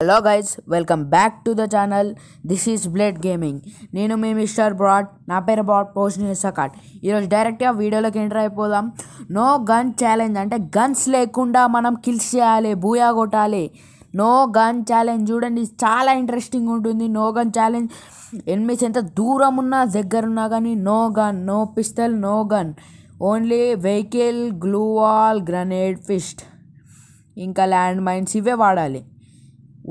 hello guys welcome back to the channel this is Blade Gaming నేను మీ mister broad నా పేరు broad post నిసకాట్ ఈరోజు డైరెక్ట్గా వీడియోలోకి ఎంటర్ అయిపోదాం నో గన్ ఛాలెంజ్ అంటే గన్స్ లేకుండా మనం కిల్స్ చేయాలి బూయా కొట్టాలి నో గన్ ఛాలెంజ్ చూడండి చాలా ఇంట్రెస్టింగ్ ఉంటుంది నో గన్ ఛాలెంజ్ ఎన్మిస్ ఎంత దూరం ఉన్నా దగ్గర ఉన్నా కానీ no gun no pistol no gun only vehicle gloo wall grenade fist ఇంకా ల్యాండ్ మైన్స్ ఇవే వాడాలి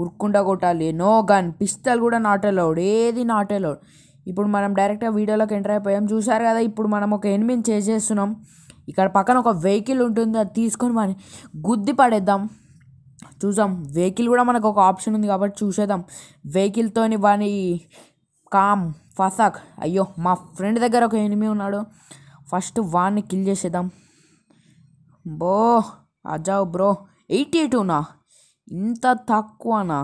ఉరుక్కుండా కొట్టాలి నో గన్ పిస్తల్ కూడా నాట్ అలౌడ్ ఏది నాట్ అలౌడ్ ఇప్పుడు మనం డైరెక్ట్గా వీడియోలోకి ఎంటర్ అయిపోయాం చూసారు కదా ఇప్పుడు మనం ఒక ఎనిమిది చేసేస్తున్నాం ఇక్కడ పక్కన ఒక వెహికల్ ఉంటుంది అది తీసుకొని మనం గుద్ది పడేద్దాం చూసాం వెహికల్ కూడా మనకు ఒక ఆప్షన్ ఉంది కాబట్టి చూసేద్దాం వెహికల్తోని వాని కామ్ ఫసాక్ అయ్యో మా ఫ్రెండ్ దగ్గర ఒక ఎనిమి ఉన్నాడు ఫస్ట్ వాన్ని కిల్ చేసేద్దాం బో అజావు బ్రో ఎయిటీ టూనా ఇంత తక్కువనా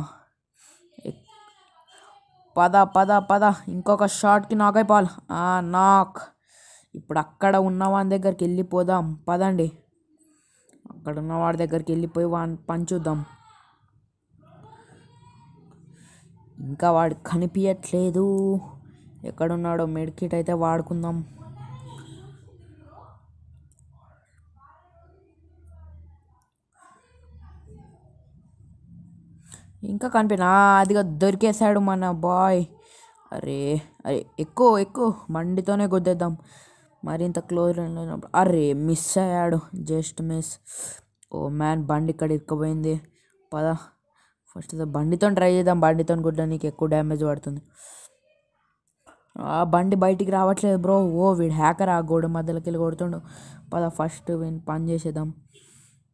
పద పద పద ఇంకొక షార్ట్కి నాక్ అయిపోవాలి నాక్ ఇప్పుడు అక్కడ ఉన్న వాని దగ్గరికి వెళ్ళిపోదాం పదండి అక్కడ ఉన్న వాడి దగ్గరికి వెళ్ళిపోయి వాని పంచుద్దాం ఇంకా వాడు కనిపించట్లేదు ఎక్కడున్నాడో మెడికిట్ అయితే వాడుకుందాం ఇంకా కనిపించిన అదిగా దొరికేశాడు మన బాయ్ అరే అరే ఎక్కువ ఎక్కువ మండితోనే గుద్దేద్దాం మరింత క్లోజ్ లేనప్పుడు అరే మిస్ అయ్యాడు జస్ట్ మిస్ ఓ మ్యాన్ బండి ఇక్కడ ఇరుక్కుపోయింది పద ఫస్ట్ బండితో ట్రై చేద్దాం బండితో గుడ్డ నీకు ఎక్కువ డ్యామేజ్ పడుతుంది ఆ బండి బయటికి రావట్లేదు బ్రో ఓ వీడు హ్యాకర్ ఆ గోడ మధ్యలోకి వెళ్ళి కొడుతుండు పద ఫస్ట్ పని చేసేద్దాం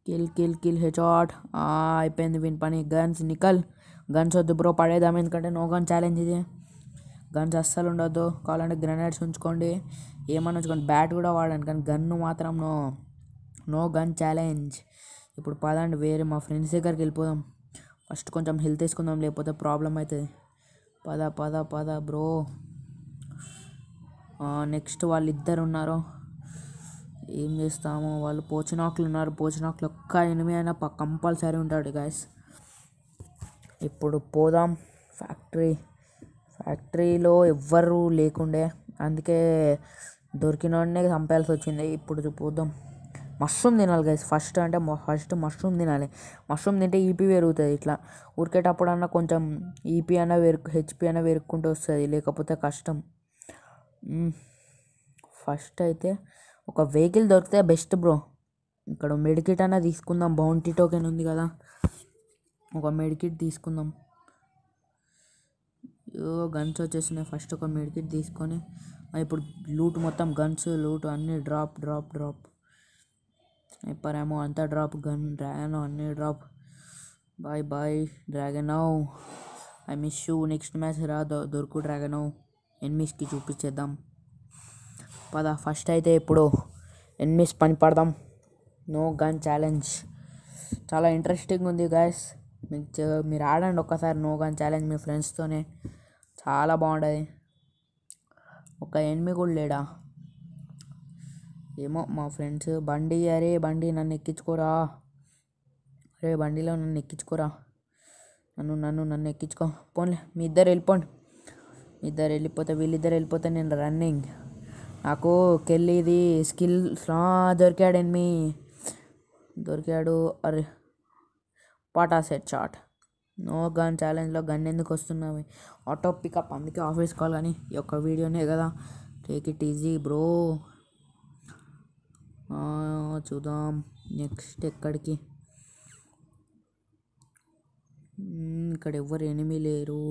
కిల్ కిల్ కిల్ హెచాట్ అయిపోయింది విన్ పని గన్స్ నికల్ గన్స్ వద్దు బ్రో పడేద్దాం ఎందుకంటే నో గన్ ఛాలెంజ్ ఇది గన్స్ అస్సలు ఉండొద్దు కావాలంటే గ్రెనేడ్స్ ఉంచుకోండి ఏమన్నా ఉంచుకోండి బ్యాట్ కూడా వాడండి కానీ గన్ను మాత్రం నో నో గన్ ఛాలెంజ్ ఇప్పుడు పదండి వేరే మా ఫ్రెండ్స్ దగ్గరికి వెళ్ళిపోదాం ఫస్ట్ కొంచెం హెల్త్ తీసుకుందాం లేకపోతే ప్రాబ్లం అవుతుంది పద పద పద బ్రో నెక్స్ట్ ah, వాళ్ళిద్దరు ఉన్నారు ఏం చేస్తామో వాళ్ళు పోచినాకులు ఉన్నారు పోచినాకులు ఒక్క ఎనిమిది అయినా కంపల్సరీ ఉంటాడు గాయస్ ఇప్పుడు పోదాం ఫ్యాక్టరీ ఫ్యాక్టరీలో ఎవ్వరు లేకుండే అందుకే దొరికిన వాడినే చంపాల్సి వచ్చింది ఇప్పుడు పోదాం మష్రూమ్ తినాలి గైస్ ఫస్ట్ అంటే ఫస్ట్ మష్రూమ్ తినాలి మష్రూమ్ తింటే ఈపీ e పెరుగుతుంది ఇట్లా ఉరికేటప్పుడు అన్న కొంచెం ఈపీ e అన్న వెరుకు హెచ్పీ అన్న వెరుక్కుంటూ వస్తుంది లేకపోతే కష్టం ఫస్ట్ అయితే ఒక వెహికల్ దొరికితే బెస్ట్ బ్రో ఇక్కడ మెడికిట్ అన్న తీసుకుందాం బౌంటీ టోకెన్ ఉంది కదా ఒక మెడికిట్ తీసుకుందాం గన్స్ వచ్చేసినాయి ఫస్ట్ ఒక మెడికిట్ తీసుకొని ఇప్పుడు లూట్ మొత్తం గన్స్ లూట్ అన్నీ డ్రాప్ డ్రాప్ డ్రాప్ ఇప్పరేమో అంతా డ్రాప్ గన్ డ్రాగన్ అన్నీ drop bye bye dragon I miss you next match రా దొరుకు డ్రాగన్ ఎనిమిస్కి చూపించేద్దాం పద ఫస్ట్ అయితే ఇప్పుడు ఎనిమిస్ పని పడదాం నో గన్ ఛాలెంజ్ చాలా ఇంట్రెస్టింగ్ ఉంది గాయస్ మీకు మీరు ఆడండి ఒక్కసారి నో గన్ ఛాలెంజ్ మీ ఫ్రెండ్స్తోనే చాలా బాగుంటుంది ఒక ఎన్మి కూడా లేడా ఏమో మా ఫ్రెండ్స్ బండి అరే బండి నన్ను ఎక్కించుకోరా అరే బండిలో నన్ను ఎక్కించుకోరా నన్ను నన్ను నన్ను ఎక్కించుకో పోన్లే మీ ఇద్దరు వెళ్ళిపోండి మీ ఇద్దరు వెళ్ళిపోతే వీళ్ళిద్దరు వెళ్ళిపోతే నేను రన్నింగ్ నాకు కెళ్ళిది స్కిల్ దొరికాడు ఎనిమి దొరికాడు అరే పాటా సెట్ షాట్ నో గన్ ఛాలెంజ్లో గన్ ఎందుకు వస్తున్నావి ఆటో పికప్ అందుకే ఆఫీస్ కాల్ కానీ ఈ యొక్క వీడియోనే కదా టేక్ ఇట్ ఈజీ బ్రో చూద్దాం నెక్స్ట్ ఎక్కడికి ఇక్కడ ఎవరు ఎనిమి లేరు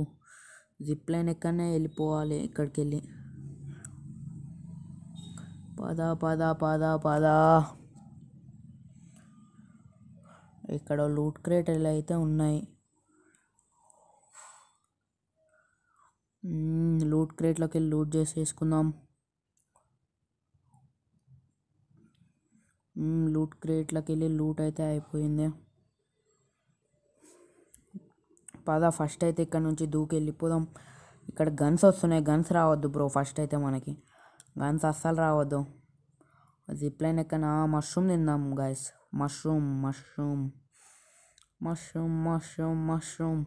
జిప్ లైన్ ఎక్కడనే వెళ్ళిపోవాలి ఇక్కడికి వెళ్ళి పద పద పద పద ఇక్కడ లూట్ క్రేటర్లు అయితే ఉన్నాయి లూట్ క్రేట్లోకి వెళ్ళి లూట్ చేసేసుకుందాం లూట్ క్రేట్లోకి వెళ్ళి లూట్ అయితే అయిపోయింది పద ఫస్ట్ అయితే ఇక్కడ నుంచి దూకి వెళ్ళిపోదాం ఇక్కడ గన్స్ వస్తున్నాయి గన్స్ రావద్దు బ్రో ఫస్ట్ అయితే మనకి గన్స్ అస్సలు రావద్దు జిప్ లైన్ ఎక్కనా మష్రూమ్ తిందాం guys mushroom mushroom mushroom mushroom mushroom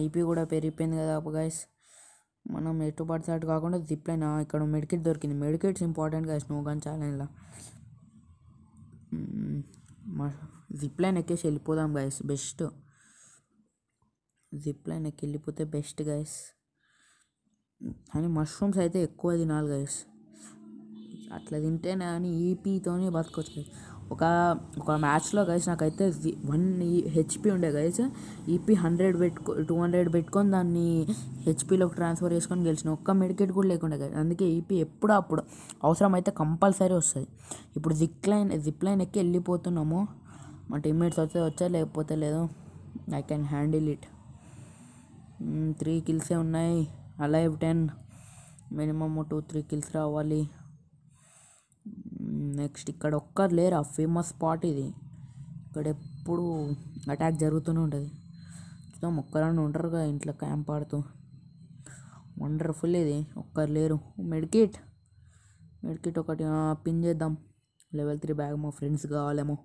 EP కూడా పెరిగిపోయింది కదా గాయస్ మనం ఎటు పడితే అటు కాకుండా జిప్ లైన్ ఇక్కడ మెడికిట్ దొరికింది మెడికిట్స్ ఇంపార్టెంట్ గాయస్ నువ్వు కానీ ఛాలెంజ్లో జిప్ లైన్ ఎక్కేసి వెళ్ళిపోదాం గాయస్ బెస్ట్ జిప్ లైన్ ఎక్కి వెళ్ళిపోతే బెస్ట్ గాయస్ కానీ మష్రూమ్స్ అయితే ఎక్కువ తినాలి గాయస్ అట్లా తింటేనే అని ఈపీతోనే బతకొచ్చు ఒక ఒక మ్యాచ్లో కలిసి నాకైతే వన్ హెచ్పి ఉండే కలిసి ఈపీ హండ్రెడ్ పెట్టుకో టూ హండ్రెడ్ పెట్టుకొని దాన్ని హెచ్పిలోకి ట్రాన్స్ఫర్ చేసుకొని గెలిచిన ఒక్క మెడికేట్ కూడా లేకుండా కదా అందుకే ఈపీ ఎప్పుడు అప్పుడు అవసరమైతే కంపల్సరీ వస్తుంది ఇప్పుడు జిప్ లైన్ జిప్ లైన్ ఎక్కి వెళ్ళిపోతున్నాము మా టీమ్మేట్స్ వస్తే వచ్చా లేకపోతే లేదు I can handle it three కిల్సే ఉన్నాయి alive ten minimum two three kills రావాలి నెక్స్ట్ ఇక్కడ ఒక్కరు లేరు ఆ ఫేమస్ స్పాట్ ఇది ఇక్కడ ఎప్పుడు అటాక్ జరుగుతూనే ఉంటుంది చూద్దాం ఒక్కరన్నా కదా ఇంట్లో క్యాంప్ ఆడుతూ వండర్ఫుల్ ఇది ఒక్కరు లేరు మెడికిట్ మెడికిట్ ఒకటి పిన్ చేద్దాం లెవెల్ త్రీ బ్యాగ్ మా ఫ్రెండ్స్ కావాలేమో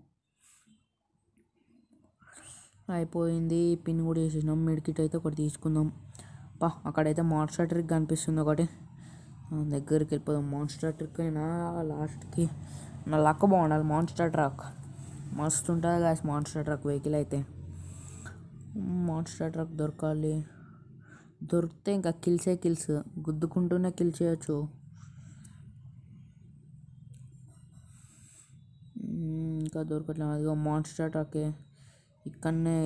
అయిపోయింది పిన్ కూడా వేసేసినాం మెడికిట్ అయితే ఒకటి తీసుకుందాం పా అక్కడైతే మాన్స్టర్ ట్రిక్ కనిపిస్తుంది ఒకటి దగ్గరికి వెళ్ళిపోదాం మాన్స్టర్ ట్రిక్ అయినా లాస్ట్కి నా లక్క బాగుండాలి మాన్స్టర్ ట్రక్ మస్తు ఉంటుంది కాస్ మాన్స్టర్ ట్రక్ వెహికల్ అయితే మాన్స్టర్ ట్రక్ దొరకాలి దొరికితే ఇంకా కిల్సే కిల్స్ గుద్దుకుంటూనే కిల్ చేయొచ్చు ఇంకా దొరకట్లేదు అదిగో మాన్స్టర్ ట్రక్కే ఇక్కడనే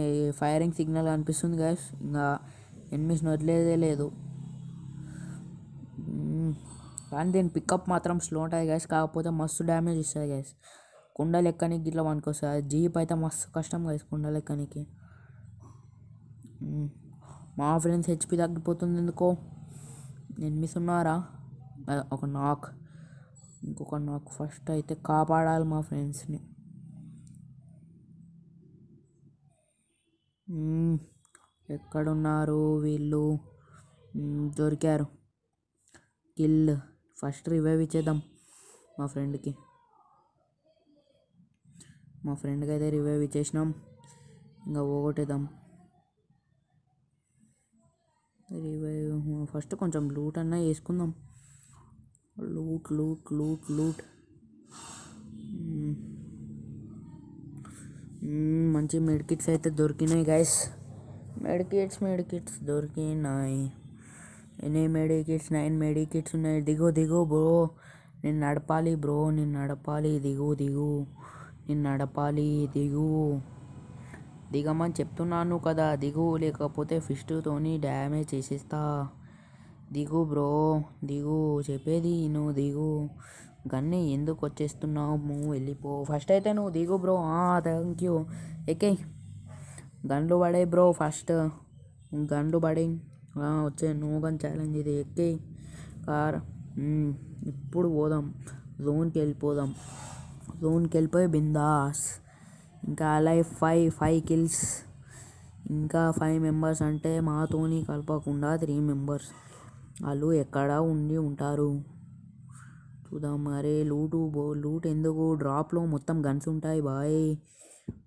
ఫైరింగ్ సిగ్నల్ అనిపిస్తుంది గాయస్ ఇంకా ఎన్మిషన్ వదిలేదే లేదు కానీ దీని పికప్ మాత్రం స్లో ఉంటుంది గ్యాస్ కాకపోతే మస్తు డ్యామేజ్ ఇస్తుంది గ్యాస్ కుండ లెక్కనికి ఇట్లా పనికొస్తుంది జీప్ అయితే మస్తు కష్టం గ్యాస్ కుండలు ఎక్కడానికి మా ఫ్రెండ్స్ హెచ్పి తగ్గిపోతుంది ఎందుకో నేను మిస్ ఉన్నారా ఒక నాక్ ఇంకొక నాక్ ఫస్ట్ అయితే కాపాడాలి మా ఫ్రెండ్స్ని ఎక్కడున్నారు వీళ్ళు దొరికారు కిల్ ఫస్ట్ రివైవ్ ఇచ్చేద్దాం మా ఫ్రెండ్కి మా ఫ్రెండ్కి అయితే రివైవ్ ఇచ్చేసినాం ఇంకా పోగొట్టేద్దాం రివైవ్ ఫస్ట్ కొంచెం లూట్ అన్నా వేసుకుందాం లూట్ లూట్ లూట్ లూట్ మంచి మెడికిట్స్ అయితే దొరికినాయి గైస్ మెడికిట్స్ మెడికిట్స్ దొరికినాయి ఎన్ని మెడికిట్స్ నైన్ మెడికిట్స్ ఉన్నాయి దిగు దిగు బ్రో నేను నడపాలి బ్రో నేను నడపాలి దిగు దిగు నేను నడపాలి దిగు దిగమని చెప్తున్నాను కదా దిగు లేకపోతే ఫిస్టుతోని డ్యామేజ్ చేసేస్తా దిగు బ్రో దిగు చెప్పేది నువ్వు దిగు గన్ని ఎందుకు వచ్చేస్తున్నావు నువ్వు వెళ్ళిపో ఫస్ట్ అయితే నువ్వు దిగు బ్రో థ్యాంక్ యూ ఎకే గన్లు పడే బ్రో ఫస్ట్ గన్లు పడే వచ్చే నో గన్ ఛాలెంజ్ ఇది ఎక్కి కార్ ఇప్పుడు పోదాం జోన్కి వెళ్ళిపోదాం జోన్కి వెళ్ళిపోయి బిందాస్ ఇంకా అలాగే ఫైవ్ ఫైవ్ కిల్స్ ఇంకా ఫైవ్ మెంబర్స్ అంటే మాతోని కలపకుండా త్రీ మెంబర్స్ వాళ్ళు ఎక్కడ ఉండి ఉంటారు చూద్దాం మరి లూటు బో లూట్ ఎందుకు డ్రాప్లో మొత్తం గన్స్ ఉంటాయి బాయ్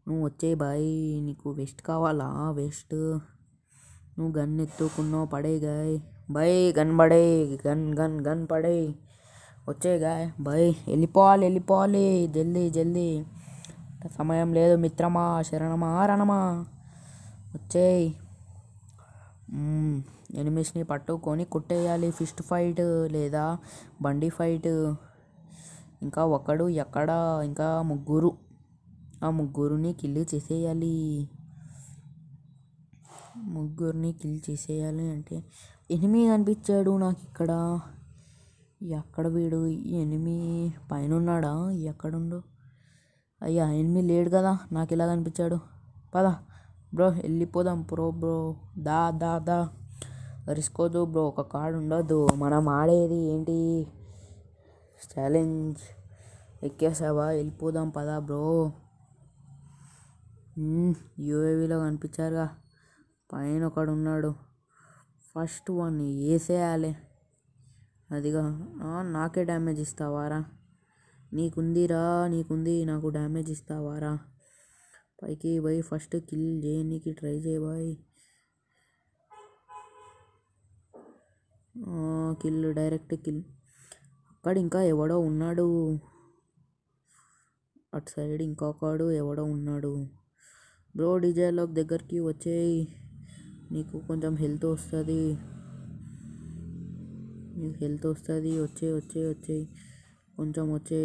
నువ్వు వచ్చే బాయ్ నీకు వెస్ట్ కావాలా వెస్ట్ నువ్వు గన్ ఎత్తుకున్నావు పడే గాయ్ బయ్ గన్ పడే గన్ గన్ గన్ పడే వచ్చే గాయ్ బయ్ వెళ్ళిపోవాలి వెళ్ళిపోవాలి జల్దీ జల్దీ సమయం లేదు మిత్రమా శరణమా రణమా వచ్చేయ్ ఎనిమిస్ని పట్టుకొని కొట్టేయాలి ఫిస్ట్ ఫైట్ లేదా బండి ఫైట్ ఇంకా ఒకడు ఎక్కడ ఇంకా ముగ్గురు ఆ ముగ్గురుని కిల్లు చేసేయాలి ముగ్గురిని కిల్ చేసేయాలి అంటే ఎనిమీ కనిపించాడు నాకు ఇక్కడ ఎక్కడ వీడు ఎనిమీ పైన ఉన్నాడా ఎక్కడుండు అయ్యా ఎనిమీ లేడు కదా నాకు ఇలా కనిపించాడు పద బ్రో వెళ్ళిపోదాం బ్రో బ్రో దా దా దా రిస్కోదు బ్రో ఒక కార్డు ఉండదు మనం ఆడేది ఏంటి ఛాలెంజ్ ఎక్కేసావా వెళ్ళిపోదాం పదా బ్రో యూఏవీలో కనిపించారుగా పైన ఒకడున్నాడు ఫస్ట్ వన్ వేసేయాలి అదిగా నాకే డ్యామేజ్ ఇస్తావారా నీకుందిరా నీకుంది నాకు డ్యామేజ్ ఇస్తావారా పైకి పోయి ఫస్ట్ కిల్ చేయనీకి ట్రై చేయి కిల్ డైరెక్ట్ కిల్ అక్కడ ఇంకా ఎవడో ఉన్నాడు అటు సైడ్ ఇంకొకడు ఎవడో ఉన్నాడు బ్రో డీజే దగ్గరికి వచ్చేయి నీకు కొంచెం హెల్త్ వస్తుంది నీకు హెల్త్ వస్తుంది వచ్చే వచ్చే వచ్చే కొంచెం వచ్చే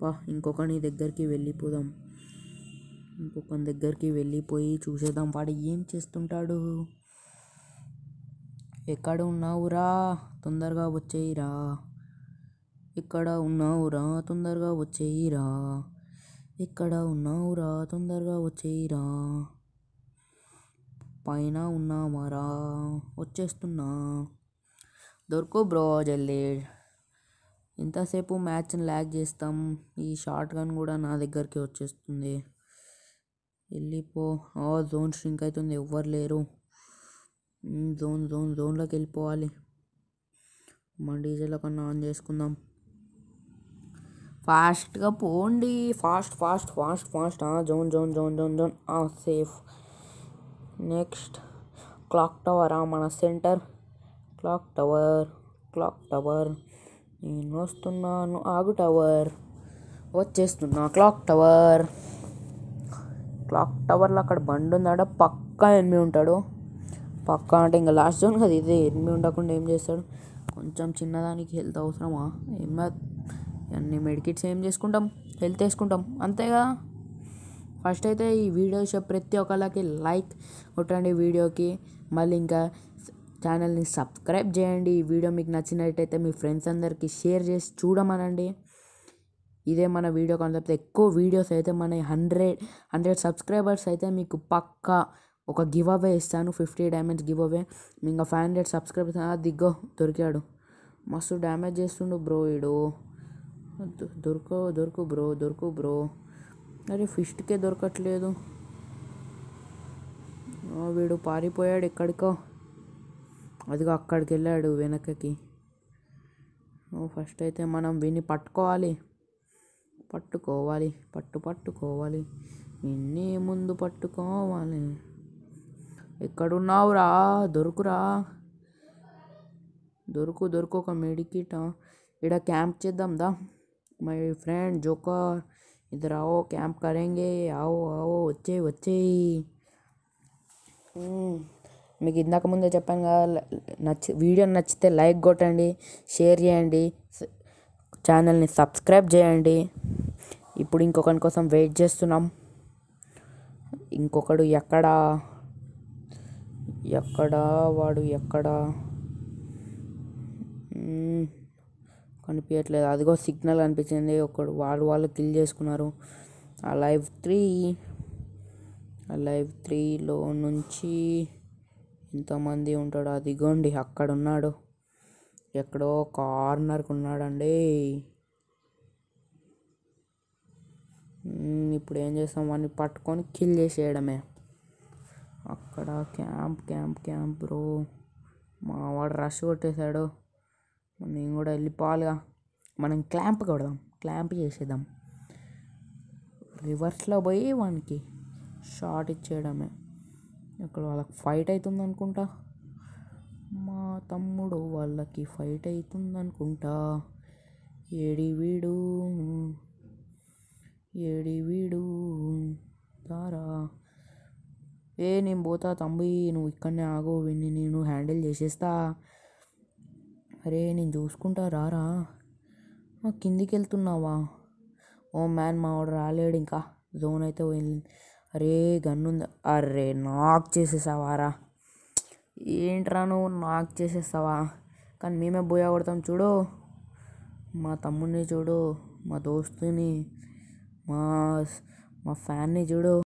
పా ఇంకొకని దగ్గరికి వెళ్ళిపోదాం ఇంకొకని దగ్గరికి వెళ్ళిపోయి చూసేద్దాం వాడు ఏం చేస్తుంటాడు ఎక్కడ ఉన్నావురా తొందరగా వచ్చేయిరా ఇక్కడ ఉన్నావురా తొందరగా వచ్చేయిరా ఇక్కడ ఉన్నావురా తొందరగా వచ్చేయిరా పైన ఉన్నామరా వచ్చేస్తున్నా దొరుకు బ్రో జల్లి ఇంతసేపు మ్యాచ్ని ల్యాగ్ చేస్తాం ఈ షార్ట్ గన్ కూడా నా దగ్గరికి వచ్చేస్తుంది వెళ్ళిపో ఆ జోన్ స్ట్రింక్ అవుతుంది ఎవ్వరు లేరు జోన్ జోన్ జోన్లోకి వెళ్ళిపోవాలి మన డీజేలో కన్నా ఆన్ చేసుకుందాం ఫాస్ట్గా పోండి fast fast fast fast zone zone zone zone zone safe next clock టవరా మన centre clock tower clock tower నేను వస్తున్నాను ఆగు టవర్ వచ్చేస్తున్నా క్లాక్ టవర్ క్లాక్ టవర్లో అక్కడ బండి ఉందాడ పక్కా ఎనిమి ఉంటాడు పక్కా అంటే ఇంకా లాస్ట్ జోన్ కదా ఇదే ఎనిమి ఉండకుండా ఏం చేస్తాడు కొంచెం చిన్నదానికి హెల్త్ అవసరమా ఏమన్నా అన్ని మెడికిట్స్ ఏం చేసుకుంటాం హెల్త్ వేసుకుంటాం అంతేగా ఫస్ట్ అయితే ఈ వీడియోస్ ప్రతి ఒక్కళ్ళకి లైక్ కొట్టండి వీడియోకి మళ్ళీ ఇంకా ఛానల్ని సబ్స్క్రైబ్ చేయండి ఈ వీడియో మీకు నచ్చినట్టయితే మీ ఫ్రెండ్స్ అందరికీ షేర్ చేసి చూడమనండి ఇదే మన వీడియో కాన్సెప్ట్ ఎక్కువ వీడియోస్ అయితే మన హండ్రెడ్ హండ్రెడ్ సబ్స్క్రైబర్స్ అయితే మీకు పక్క ఒక గివ్ అవే ఇస్తాను ఫిఫ్టీ డ్యామేజ్ గివ్ అవే ఇంకా ఫైవ్ హండ్రెడ్ సబ్స్క్రైబర్స్ దిగ్గో దొరికాడు మస్తు డ్యామేజ్ చేస్తుండు బ్రో ఇడు దొరుకు దొరుకు బ్రో దొరుకు బ్రో అరే ఫిస్ట్కే దొరకట్లేదు వీడు పారిపోయాడు ఎక్కడికో అదిగో అక్కడికి వెళ్ళాడు వెనకకి ఫస్ట్ అయితే మనం విని పట్టుకోవాలి పట్టుకోవాలి పట్టు పట్టుకోవాలి విన్ని ముందు పట్టుకోవాలి ఎక్కడున్నావురా దొరుకురా దొరుకు దొరుకు ఒక మెడికిట ఇక్కడ క్యాంప్ చేద్దాం దా మై ఫ్రెండ్ జోకర్ ఇద్దరు ఆవో క్యాంప్ करेंगे ఆవో ఆవో వచ్చే వచ్చేయి మీకు ఇందాక ముందే చెప్పాను కదా నచ్చి వీడియో నచ్చితే లైక్ కొట్టండి షేర్ చేయండి ఛానల్ని సబ్స్క్రైబ్ చేయండి ఇప్పుడు ఇంకొకరి కోసం వెయిట్ చేస్తున్నాం ఇంకొకడు ఎక్కడా ఎక్కడా వాడు ఎక్కడా అనిపించట్లేదు అదిగో సిగ్నల్ అనిపించింది ఒకడు వాడు వాళ్ళు కిల్ చేసుకున్నారు ఆ లైవ్ త్రీ ఆ లైవ్ త్రీలో నుంచి ఎంతమంది ఉంటాడు అదిగోండి అక్కడ ఉన్నాడు ఎక్కడో కార్నర్కి ఉన్నాడండి ఇప్పుడు ఏం చేస్తాం వాడిని పట్టుకొని కిల్ చేసేయడమే అక్కడ క్యాంప్ క్యాంప్ క్యాంప్ బ్రో మావాడు రష్ కొట్టేశాడు నేను కూడా వెళ్ళి పాలుగా మనం క్లాంప్ కొడదాం క్లాంప్ చేసేద్దాం రివర్స్లో పోయి వానికి షార్ట్ ఇచ్చేయడమే ఇక్కడ వాళ్ళకి ఫైట్ అవుతుంది అనుకుంటా మా తమ్ముడు వాళ్ళకి ఫైట్ అవుతుంది అనుకుంటా ఏడి వీడు ఏడి వీడు తారా ఏ నేను పోతా తమ్మి నువ్వు ఇక్కడనే ఆగో విని నేను హ్యాండిల్ చేసేస్తా అరే నేను చూసుకుంటా రారా మా కిందికి వెళ్తున్నావా ఓ మ్యాన్ మా మావాడు రాలేడు ఇంకా జోన్ అయితే పోయింది అరే గన్ను అరే నాక్ చేసేసావా రా ఏంట్రా నువ్వు నాక్ చేసేస్తావా కానీ మేమే బోయా కొడతాం చూడు మా తమ్ముడిని చూడు మా దోస్తుని మా మా ఫ్యాన్ని చూడు